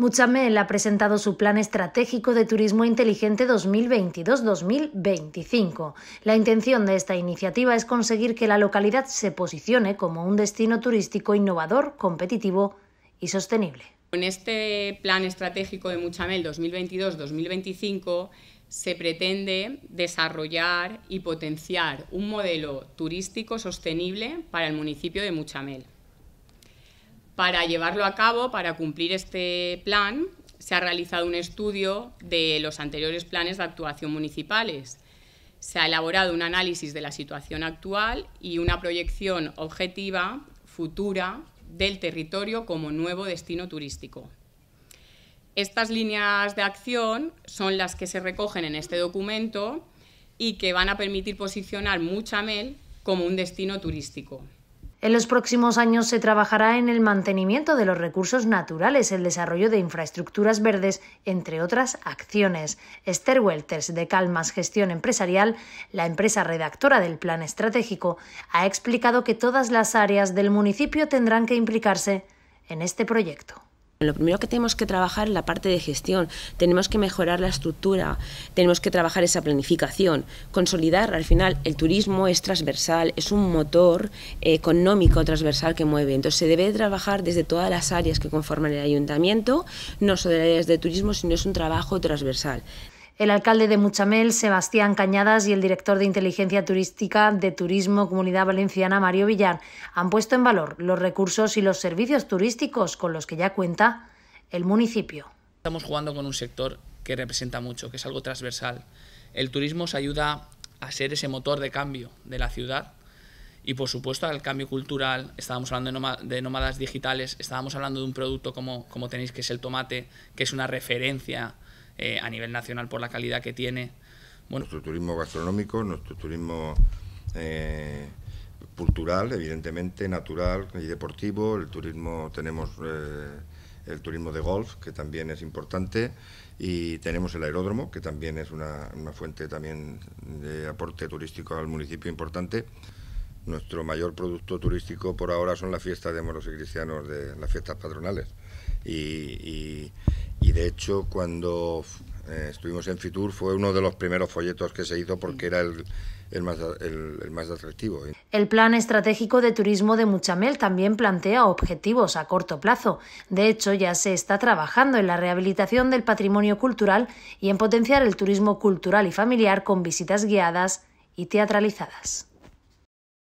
Muchamel ha presentado su Plan Estratégico de Turismo Inteligente 2022-2025. La intención de esta iniciativa es conseguir que la localidad se posicione como un destino turístico innovador, competitivo y sostenible. Con este Plan Estratégico de Muchamel 2022-2025 se pretende desarrollar y potenciar un modelo turístico sostenible para el municipio de Muchamel. Para llevarlo a cabo, para cumplir este plan, se ha realizado un estudio de los anteriores planes de actuación municipales. Se ha elaborado un análisis de la situación actual y una proyección objetiva futura del territorio como nuevo destino turístico. Estas líneas de acción son las que se recogen en este documento y que van a permitir posicionar Muchamel como un destino turístico. En los próximos años se trabajará en el mantenimiento de los recursos naturales, el desarrollo de infraestructuras verdes, entre otras acciones. Esther Welters, de Calmas Gestión Empresarial, la empresa redactora del plan estratégico, ha explicado que todas las áreas del municipio tendrán que implicarse en este proyecto. Lo primero que tenemos que trabajar es la parte de gestión, tenemos que mejorar la estructura, tenemos que trabajar esa planificación, consolidar, al final el turismo es transversal, es un motor económico transversal que mueve, entonces se debe trabajar desde todas las áreas que conforman el ayuntamiento, no solo desde áreas de turismo, sino es un trabajo transversal. El alcalde de Muchamel, Sebastián Cañadas, y el director de Inteligencia Turística de Turismo Comunidad Valenciana, Mario Villar, han puesto en valor los recursos y los servicios turísticos con los que ya cuenta el municipio. Estamos jugando con un sector que representa mucho, que es algo transversal. El turismo os ayuda a ser ese motor de cambio de la ciudad y, por supuesto, al cambio cultural. Estábamos hablando de nómadas digitales, estábamos hablando de un producto como, como tenéis, que es el tomate, que es una referencia eh, a nivel nacional por la calidad que tiene. Nuestro turismo gastronómico, nuestro turismo eh, cultural, evidentemente, natural y deportivo, el turismo tenemos... Eh, el turismo de golf, que también es importante, y tenemos el aeródromo, que también es una, fuente también de aporte turístico al municipio importante. Nuestro mayor producto turístico por ahora son las fiestas de moros y cristianos, de las fiestas patronales. y, y de hecho, cuando eh, estuvimos en Fitur, fue uno de los primeros folletos que se hizo porque era el, más, el, más atractivo. El Plan Estratégico de Turismo de Muchamel también plantea objetivos a corto plazo. De hecho, ya se está trabajando en la rehabilitación del patrimonio cultural y en potenciar el turismo cultural y familiar con visitas guiadas y teatralizadas.